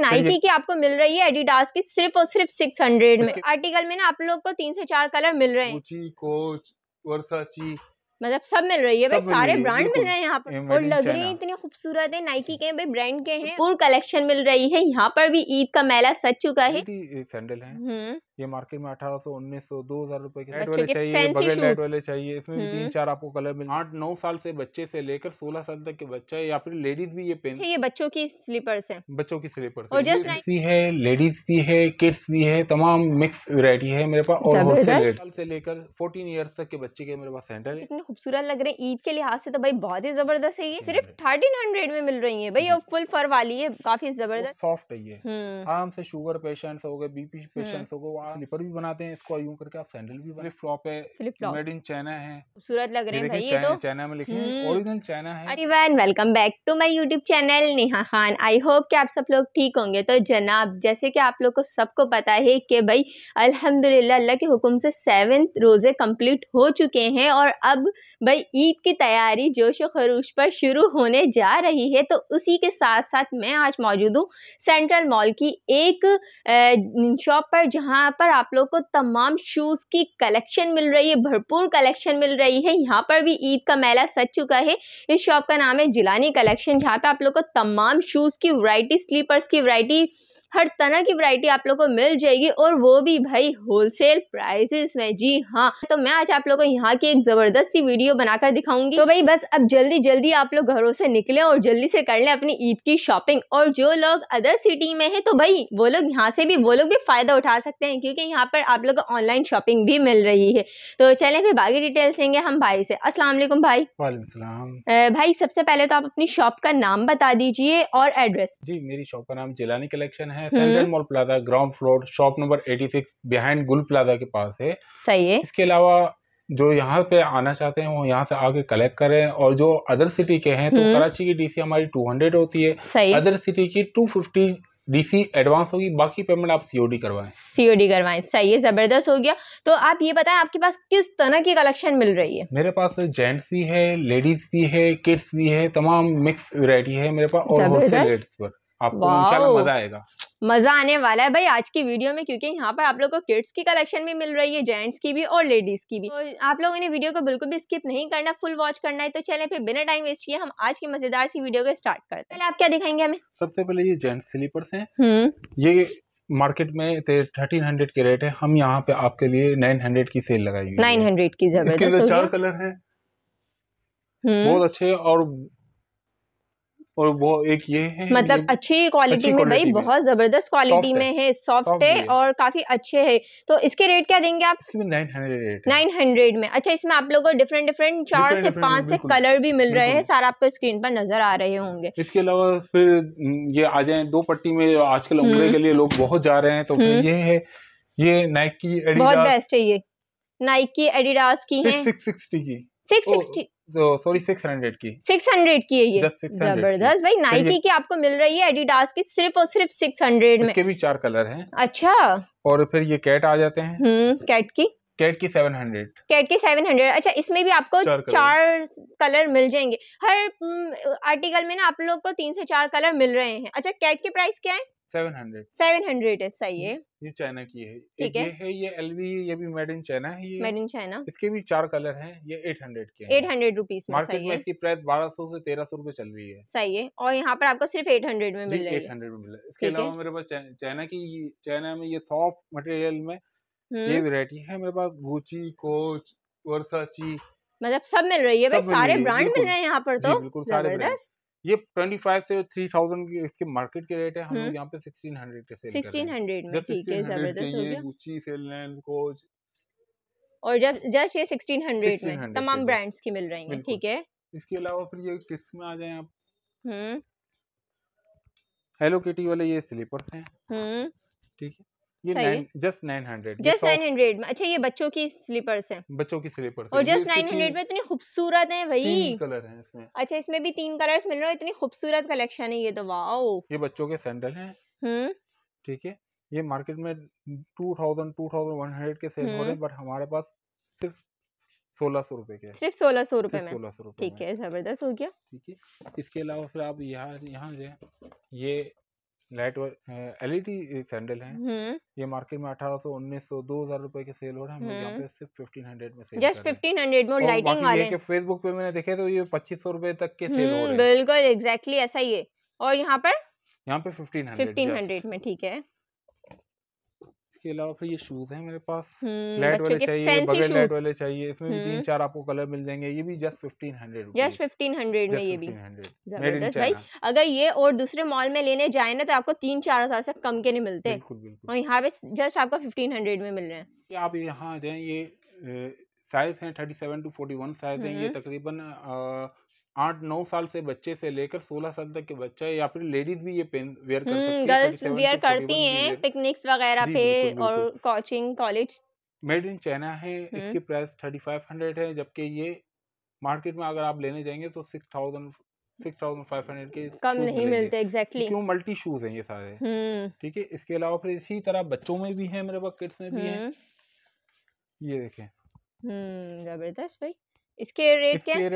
तो नाइकी की आपको मिल रही है एडिडास की सिर्फ और सिर्फ सिक्स हंड्रेड में आर्टिकल में ना आप लोग को तीन से चार कलर मिल रहे हैं मतलब सब मिल रही है भाई सारे ब्रांड मिल रहे हैं यहाँ पर और लग रही है इतनी खूबसूरत है नाइकी के भाई ब्रांड के हैं पूरी कलेक्शन मिल रही है यहाँ पर भी ईद का मेला सज चुका है सैंडल है हम्म। ये मार्केट में अठारह सौ उन्नीस सौ दो हजार रुपए के नेट वाले चाहिए बगैर नेट वाले चाहिए इसमें भी तीन हम्म। चार आपको कलर मिले आठ नौ साल से बच्चे से लेकर सोलह साल तक के बच्चा या फिर लेडीज भी ये पहन अच्छा, ये बच्चों की स्लीपर्स है बच्चों की स्लीपर्स भी है लेडीज भी है किड्स भी है तमाम मिक्स वेरायटी है मेरे पास और साल से लेकर फोर्टीन ईयर्स तक के बच्चे के मेरे पास सेंटर है खूबसूरत लग रहे हैं ईद के लिहाज से तो भाई बहुत ही जबरदस्त है ये सिर्फ थर्टीन हंड्रेड में मिल रही है भाई फुल फर वाली है काफी जबरदस्त सॉफ्ट है ये हम्म। आराम से शुगर पेशेंट्स हो गए बीपी पेशेंट्स हम्म। हो गए स्लीपर भी बनाते हैं इसको यूं करके आप सैंडल भी बनाते फ्लॉप है मेड इन चाइना है खूबसूरत लग रहे हैं भाई ये तो चाइना में लिखे ओरिजिनल चाइना हम्म। Hi everyone welcome back to my YouTube channel Neha Khan I hope कि आप सब लोग ठीक होंगे तो जनाब जैसे कि आप लोग को सबको पता है कि भाई अल्हम्दुलिल्लाह अल्लाह के हुक्म से सेवन्थ रोज़े कंप्लीट हो चुके हैं और अब भाई ईद की तैयारी जोश खरूश पर शुरू होने जा रही है तो उसी के साथ साथ मैं आज मौजूद हूँ सेंट्रल मॉल की एक शॉप पर जहाँ आप पर आप लोग को तमाम शूज़ की कलेक्शन मिल रही है भरपूर कलेक्शन मिल रही है यहाँ पर भी ईद का मेला सज चुका है इस शॉप का नाम है जिलानी कलेक्शन जहाँ पर आप लोग को तमाम शूज़ की वरायटी स्लीपर्स की वरायटी हर तरह की वैरायटी आप लोग को मिल जाएगी और वो भी भाई होलसेल प्राइसेस में जी हाँ तो मैं आज आप लोग को यहाँ की एक जबरदस्त सी वीडियो बनाकर दिखाऊंगी तो भाई बस अब जल्दी जल्दी आप लोग घरों से निकले और जल्दी से कर ले अपनी ईद की शॉपिंग और जो लोग अदर सिटी में है तो भाई वो लोग यहाँ से भी वो लोग भी फायदा उठा सकते हैं क्योंकि यहाँ पर आप लोग को ऑनलाइन शॉपिंग भी मिल रही है तो चले फिर बाकी डिटेल्स लेंगे हम भाई से असला भाई भाई सबसे पहले तो आप अपनी शॉप का नाम बता दीजिए और एड्रेस जी मेरी शॉप का नाम जिलानी कलेक्शन है है central mall plaza ground floor shop number 86 behind Gul plaza के पास है सही है इसके अलावा जो यहाँ पे आना चाहते हैं वो यहाँ से आके कलेक्ट करें और जो अदर सिटी के हैं तो हम्म। कराची की डीसी हमारी 200 होती है सही अदर सिटी की 250 डीसी एडवांस होगी बाकी पेमेंट आप सीओडी करवाएं सीओडी करवाएं सही है जबरदस्त हो गया तो आप ये बताएं आपके पास किस तरह की कलेक्शन मिल रही है मेरे पास जेंट्स भी है लेडीज भी है किड्स भी है तमाम मिक्स वेरायटी है मेरे पास और होलसेल रेट पर आपको मजा आएगा मजा आने वाला है भाई आज की वीडियो में क्योंकि यहाँ पर आप लोगों को किड्स की कलेक्शन भी मिल रही है जेंट्स की भी और लेडीज की भी तो आप लोगों ने वीडियो को बिल्कुल भी स्किप नहीं करना फुल वॉच करना है तो चले फिर बिना टाइम वेस्ट किए हम आज की मजेदार सी वीडियो को स्टार्ट करते हैं पहले आप क्या दिखाएंगे हमें सबसे पहले ये जेंट्स स्लीपर्स है ये मार्केट में थर्टीन हंड्रेड के रेट है हम यहाँ पे आपके लिए नाइन हंड्रेड की सेल लगाई नाइन हंड्रेड की जगह चार कलर है हम्म। बहुत अच्छे और और वो एक ये है मतलब अच्छी क्वालिटी में भाई बहुत जबरदस्त क्वालिटी में है सॉफ्ट है और काफी अच्छे है तो इसके रेट क्या देंगे आप नाइन हंड्रेड में अच्छा इसमें आप लोगों को डिफरेंट डिफरेंट चार से पांच से कलर भी मिल रहे हैं सारा आपको स्क्रीन पर नजर आ रहे होंगे इसके अलावा फिर ये आ जाए दो पट्टी में आजकल उम्र हम्म। के लिए लोग बहुत जा रहे हैं तो हम्म। ये है ये नाइक की बहुत बेस्ट है ये नाइक की एडिडास की है सिक्स सिक्सटी की सिक्स सिक्सटी जबरदस्त भाई नाइकी की आपको मिल रही है एडिडास की सिर्फ और सिर्फ सिक्स हंड्रेड में भी चार कलर है अच्छा और फिर ये कैट आ जाते हैं कैट हम्म, की कैट की सेवन हंड्रेड कैट की सेवन हंड्रेड अच्छा इसमें भी आपको चार कलर, चार कलर मिल जाएंगे हर आर्टिकल हम्म, में ना आप लोग को तीन से चार कलर मिल रहे हैं अच्छा कैट के प्राइस क्या है सेवन हंड्रेड सेवन हंड्रेड है सही है ये चाइना की है ठीक है ये है ये एलवी ये भी मेड इन चाइना है मेड इन चाइना इसके भी चार कलर हैं ये एट हंड्रेड के एट हंड्रेड रुपीज मार्केट में इसकी प्राइस बारह सौ से तेरह सौ चल रही है सही है और यहाँ पर आपको सिर्फ एट हंड्रेड में मिल एट हंड्रेड में मिल रहा है इसके अलावा मेरे पास चाइना की चाइना में ये सॉफ्ट मटेरियल में ये हम्म। वेरायटी है मेरे पास गुची कोच वर्साची मतलब सब मिल रही है सारे ब्रांड मिल रहे हैं यहाँ पर तो बिल्कुल सारे ये 25 से 3000 की इसके मार्केट के रेट है हम लोग हम्म। यहाँ पे 1600 के सेल 1600 में ठीक है जबरदस्त हो गया गुची सेलन कोच और जब जस्ट ये 1600 में तमाम ब्रांड्स की मिल रही हैं ठीक है इसके अलावा फिर ये किस में आ जाए आप हेलो हम्म। किटी वाले ये स्लीपर्स हैं हम्म। ठीक है ये just nine hundred just nine hundred अच्छा ये बच्चों की स्लीपर्स हैं बच्चों की स्लीपर्स और जस्ट नाइन हंड्रेड में इतनी खूबसूरत है भाई कलर है इसमें अच्छा इसमें भी तीन कलर्स मिल रहे हैं इतनी खूबसूरत कलेक्शन है ये तो वाओ ये बच्चों के सैंडल हैं हम्म। ठीक है ये मार्केट में two thousand two thousand one hundred के सेल हो रहे हैं हम्म। बट हमारे पास सिर्फ सोलह सौ रूपए के सिर्फ सोलह सौ रूपए सोलह सौ रुपए ठीक है जबरदस्त हो गया ठीक है इसके अलावा फिर आप यहाँ यहाँ जो ये लाइट एलईडी सैंडल हैं हम्म। ये मार्केट में 1800 1900 2000 रुपए के सेल हो रहा है यहाँ हम्म। पे सिर्फ 1500 में सेल जस्ट 1500 में लाइटिंग वाले के फेसबुक पे मैंने देखे तो ये 2500 रुपए तक के सेल हो हम्म, रहे हैं बिल्कुल एग्जैक्टली ऐसा ही है और यहाँ पर यहाँ पे 1500 1500 में ठीक है इसके अलावा फिर ये शूज हैं मेरे पास लाइट हम्म, वाले चाहिए बगैर लाइट वाले चाहिए इसमें भी तीन हम्म। चार आपको कलर मिल जाएंगे ये भी just fifteen hundred just fifteen hundred में ये भी जबरदस्त भाई अगर ये और दूसरे मॉल में लेने जाए ना तो आपको तीन चार हजार से कम के नहीं मिलते और यहाँ पे जस्ट आपको फिफ्टीन हंड्रेड में मिल रहे हैं आप यहाँ आ जाए ये साइज है thirty seven to forty one size है ये हम्म। तकरीबन आठ नौ साल से बच्चे से लेकर सोलह साल तक के बच्चा या फिर लेडीज भी ये पेन वेयर कर हम्म, सकती गर्ल्स वेयर करती हैं पिकनिक्स वगैरह पे और coaching college made in China है हम्म। इसकी प्राइस थर्टी फाइव हंड्रेड है जबकि ये मार्केट में अगर आप लेने जाएंगे तो six thousand six thousand five hundred के कम नहीं मिलते एग्जैक्टली exactly. क्यों मल्टी शूज हैं ये सारे हम्म। ठीक है इसके अलावा फिर इसी तरह बच्चों में भी है मेरे पास किड्स में भी है ये देखें जबरदस्त भाई इसके रेट क्या है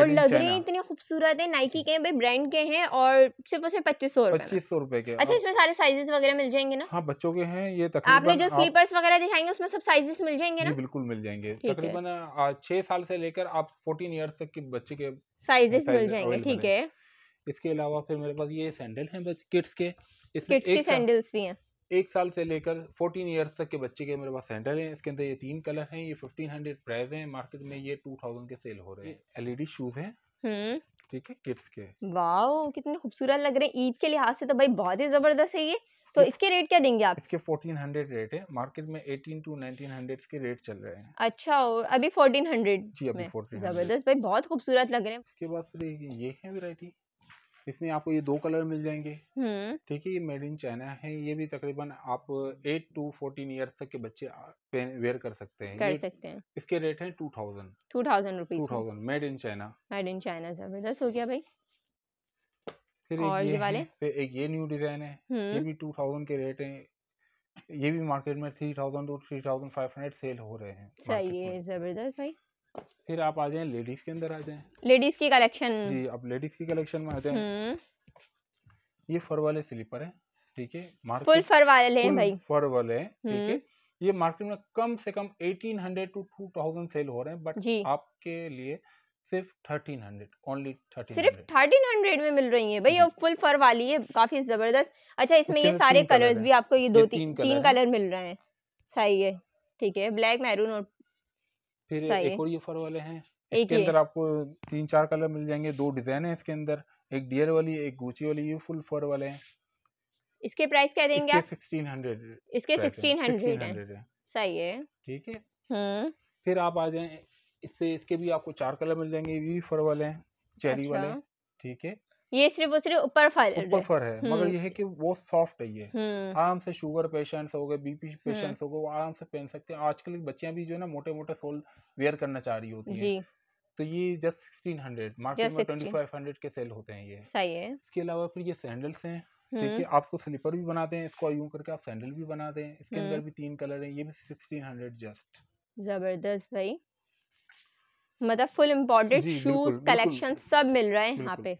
और लग रहे हैं इतने खूबसूरत है नाइकी के भाई ब्रांड के हैं और सिर्फ उसे पच्चीस सौ पच्चीस सौ रुपए के अच्छा हाँ। इसमें सारे साइजेस वगैरह मिल जाएंगे ना हाँ बच्चों के हैं ये तकरीबन आपने जो स्लीपर्स वगैरह दिखाएंगे उसमें सब साइजेस मिल जाएंगे ना बिल्कुल मिल जाएंगे तकरीबन छह साल से लेकर आप फोर्टीन ईयर तक के बच्चे के साइजेस मिल जाएंगे ठीक है इसके अलावा फिर मेरे पास ये सैंडल है किड्स के इसमें किड्स के सैंडल्स भी हैं एक साल से लेकर फोर्टीन ईयर्स तक के बच्चे के मेरे पास सैंडल हैं इसके अंदर ये तीन कलर हैं ये फिफ्टीन हंड्रेड प्राइस हैं मार्केट में ये टू थाउजेंड के सेल हो रहे हैं एलईडी शूज हैं हम्म। ठीक है किड्स के वाओ कितने खूबसूरत लग रहे हैं ईद के लिहाज से तो भाई बहुत ही जबरदस्त है ये तो इसके रेट क्या देंगे आप इसके फोर्टीन हंड्रेड रेट है मार्केट में एटीन टू नाइनटीन हंड्रेड के रेट चल रहे हैं अच्छा और अभी फोर्टीन हंड्रेड जी अभी फोर्टीन जबरदस्त भाई बहुत खूबसूरत लग रहे हैं इसके बाद फिर ये है वेरायटी इसमें आपको ये दो कलर मिल जाएंगे ठीक हम्म। है ये मेड इन चाइना है ये भी तकरीबन आप एट टू फोर्टीन ईयर तक के बच्चे वेयर कर सकते हैं कर सकते हैं इसके रेट है two thousand two thousand rupees two thousand made in China made in China जबरदस्त हो गया भाई फिर और ये, ये वाले फिर एक ये न्यू डिजाइन है ये हम्म। भी टू थाउजेंड के रेट है ये भी मार्केट में three thousand to three thousand five hundred sale हो रहे हैं सही है जबरदस्त भाई फिर आप आ जाए लेडीज के अंदर आ जाए लेडीज की कलेक्शन जी आप लेडीज की कलेक्शन में आ जाए हम्म। ये फर वाले स्लीपर है ठीक है फुल फर वाले हैं भाई फर वाले हैं ठीक है हम्म। ये मार्केट में कम से कम 1800 टू 2000 सेल हो रहे हैं बट आपके लिए सिर्फ 1300 ओनली 1300 सिर्फ 1300 में मिल रही है भाई और फुल फर वाली है काफी जबरदस्त अच्छा इसमें ये सारे कलर्स भी आपको ये दो तीन तीन कलर मिल रहे हैं सही है ठीक है ब्लैक मैरून और फिर एक और ये फर वाले हैं इसके अंदर आपको तीन चार कलर मिल जाएंगे दो डिजाइन है इसके अंदर एक डियर वाली एक गुची वाली ये फुल फर वाले हैं इसके प्राइस क्या देंगे इसके आप सिक्सटीन हंड्रेड इसके सिक्सटीन हंड्रेड है हंड्रेड है सही है ठीक है हम्म फिर आप आ जाए इस पे इसके भी आपको चार कलर मिल जाएंगे ये भी फर वाले हैं चेरी अच्छा वाले ठीक है ये सिर्फ और सिर्फ ऊपर फाइल ऊपर फर है हम्म। मगर ये है कि वो सॉफ्ट है ये हम्म। आराम से शुगर पेशेंट्स हो गए बीपी पेशेंट्स हम्म। हो गए वो आराम से पहन सकते हैं आजकल की बच्चियां भी जो है ना मोटे मोटे सोल वेयर करना चाह रही होती है तो ये जस्ट सिक्सटीन हंड्रेड मार्केट में ट्वेंटी फाइव हंड्रेड के सेल होते हैं ये सही है इसके अलावा फिर ये सैंडल्स हैं देखिए आपको स्लीपर भी बनाते हैं इसको यूं करके आप सैंडल भी बनाते हैं इसके अंदर भी तीन कलर है ये भी सिक्सटीन हंड्रेड जस्ट जबरदस्त भाई मतलब फुल इम्पोर्टेड शूज कलेक्शन सब मिल रहे हैं यहाँ पे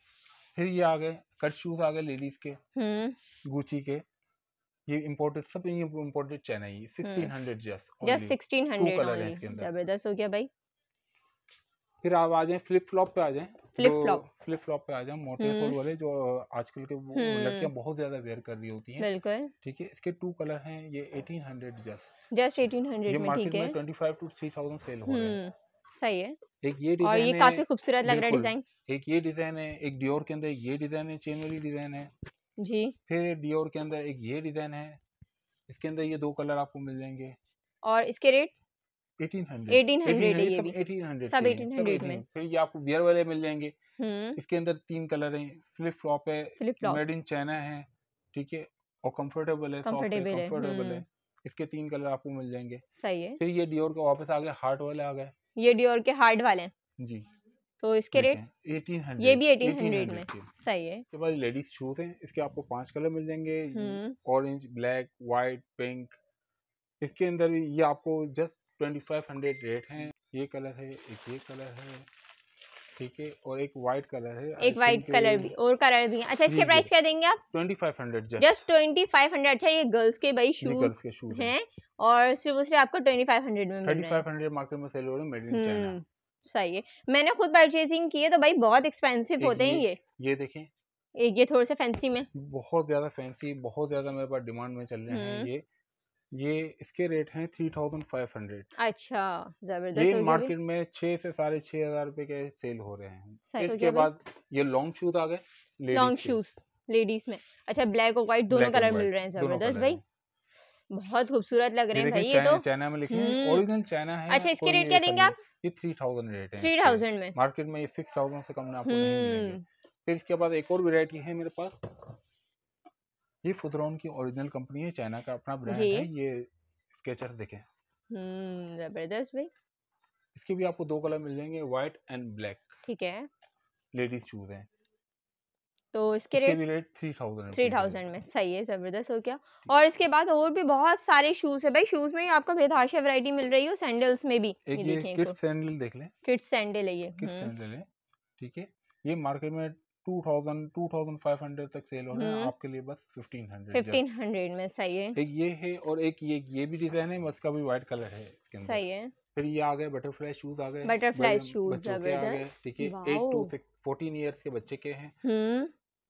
फिर ये आ गए कट शूज आ गए लेडीज के गुची के ये इम्पोर्टेड सब इम्पोर्टेड चैन है जबरदस्त हो गया भाई फिर आप आ जाए फ्लिप फ्लॉप पे आ जाए फ्लिप फ्लॉप पे आ जाए मोटे सोल वाले जो आजकल के लड़कियां बहुत ज्यादा वेयर कर रही होती हैं बिल्कुल ठीक है इसके टू कलर हैं ये एटीन हंड्रेड जस्ट जस्ट 1800 में ठीक है मार्केट में 25 टू 3000 सेल हो रहे हैं सही है एक ये डिजाइन और ये काफी खूबसूरत लग रहा है डिजाइन एक ये डिजाइन है एक डियोर के अंदर ये डिजाइन है चेन वाली डिजाइन है जी फिर डियोर के अंदर एक ये डिजाइन है इसके अंदर ये दो कलर आपको मिल जाएंगे और इसके रेट 1800 1800 ये फिर ये आपको बियर वाले मिल जाएंगे हम्म। इसके अंदर तीन कलर फ्लिप फ्लॉप है है ठीक है और है हम्म। इसके तीन कलर आपको मिल फिर ये डियोर का वापस आ गया हार्ट वाले आ गए ये डियोर के हार्ड वाले हैं जी तो इसके रेट हंड्रेड ये भी हंड्रेड में सही है इसके बाद लेडीज शूज हैं इसके आपको पांच कलर मिल जाएंगे ऑरेंज ब्लैक वाइट पिंक इसके अंदर ये आपको जस्ट हंड्रेड रेट हैं ये कलर है एक ये कलर है ठीक है और एक व्हाइट कलर है एक व्हाइट कलर भी और कलर भी है अच्छा इसके प्राइस क्या देंगे आप twenty five hundred just twenty five hundred अच्छा ये गर्ल्स के भाई शूज के शूज है और सिर्फ उसे आपको ट्वेंटी फाइव हंड्रेड में थर्टी फाइव हंड्रेड मार्केट में सेल हो रहे हैं मेड हम्म, इन सही है मैंने खुद परचेजिंग की है तो भाई बहुत एक्सपेंसिव होते हैं ये ये देखें एक ये थोड़े से फैंसी में बहुत ज्यादा फैंसी बहुत ज्यादा मेरे पास डिमांड में चल रहे हैं हम्म। ये ये इसके रेट हैं थ्री थाउजेंड फाइव हंड्रेड अच्छा जबरदस्त ये मार्केट में छह से साढ़े छह हजार रूपए के सेल हो रहे हैं इसके बाद ये लॉन्ग शूज आ गए लॉन्ग शूज लेडीज में अच्छा ब्लैक और व्हाइट दोनों कलर मिल रहे हैं जबरदस्त भाई बहुत खूबसूरत लग रहे हैं भाई ये तो चाइना में लिखे ओरिजिनल चाइना हम्म। है अच्छा इसके रेट क्या देंगे आप ये थ्री थाउजेंड रेट है थ्री थाउजेंड में मार्केट में ये सिक्स थाउजेंड से कम में आपको नहीं हम्म। मिलेंगे फिर इसके बाद एक और वेरायटी है मेरे पास ये फुतरॉन की ओरिजिनल कंपनी है चाइना का अपना ब्रांड है ये स्केचर देखें हम्म, जबरदस्त भाई इसके भी आपको दो कलर मिल जाएंगे व्हाइट एंड ब्लैक ठीक है लेडीज शूज हैं तो इसके rate three thousand three thousand में सही है ज़बरदस्त हो गया और इसके बाद और भी बहुत सारे शूज़ है भाई शूज़ में ही आपको बेधाशा वैरायटी मिल रही है सैंडल्स में भी एक ये किड्स तो। सैंडल देख लें किड्स सैंडल है ये किड्स हम्म। सैंडल है ठीक है ये मार्केट में 2000 फाइव हंड्रेड तक सेल हो रहे हैं आपके लिए बस फिफ्टीन हंड्रेड फिफ्टीन हंड्रेड में सही है एक ये है और एक ये ये भी डिजाइन है उसका भी व्हाइट कलर है सही है फिर ये आ गए बटरफ्लाई शूज आ गए बटरफ्लाई शूज आ गए ठीक है एट टू फोर्टीन ईयर्स के बच्चे के हैं हम्म।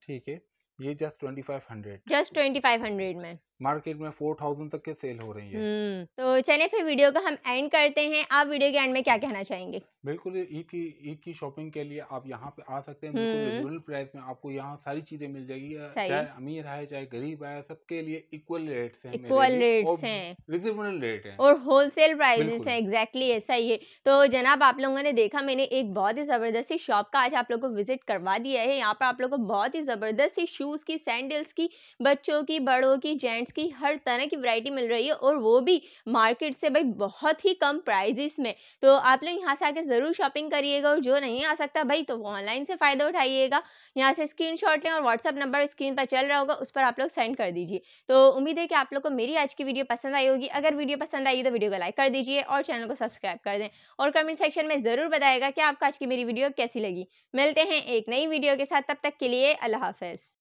ठीक है ये just twenty five hundred just twenty five hundred में मार्केट में फोर थाउजेंड तक के सेल हो रही है हम्म, तो चलिए फिर वीडियो का हम एंड करते हैं आप वीडियो के एंड में क्या कहना चाहेंगे बिल्कुल ईद की ईद की शॉपिंग के लिए आप यहाँ पे आ सकते हैं बिल्कुल हम्म। प्राइस में आपको यहाँ सारी चीजें मिल जाएगी चाहे अमीर है चाहे गरीब है सबके लिए इक्वल रेट इक्वल रेट है रिजनेबल रेट है और होलसेल प्राइजेस है एग्जैक्टली ऐसा ही है तो जनाब आप लोगों ने देखा मैंने एक बहुत ही जबरदस्ती शॉप का आज आप लोग को विजिट करवा दिया है यहाँ पर आप लोग को बहुत ही जबरदस्ती शूज की सैंडल्स की बच्चों की बड़ों की जेंट्स प्लांट्स की हर तरह की वैरायटी मिल रही है और वो भी मार्केट से भाई बहुत ही कम प्राइजिस में तो आप लोग यहाँ से आके ज़रूर शॉपिंग करिएगा और जो नहीं आ सकता भाई तो ऑनलाइन से फ़ायदा उठाइएगा यहाँ से स्क्रीन लें और व्हाट्सअप नंबर स्क्रीन पर चल रहा होगा उस पर आप लोग सेंड कर दीजिए तो उम्मीद है कि आप लोग को मेरी आज की वीडियो पसंद आई होगी अगर वीडियो पसंद आई तो वीडियो को लाइक कर दीजिए और चैनल को सब्सक्राइब कर दें और कमेंट सेक्शन में ज़रूर बताएगा कि आपका आज की मेरी वीडियो कैसी लगी मिलते हैं एक नई वीडियो के साथ तब तक के लिए अल्लाह हाफिज़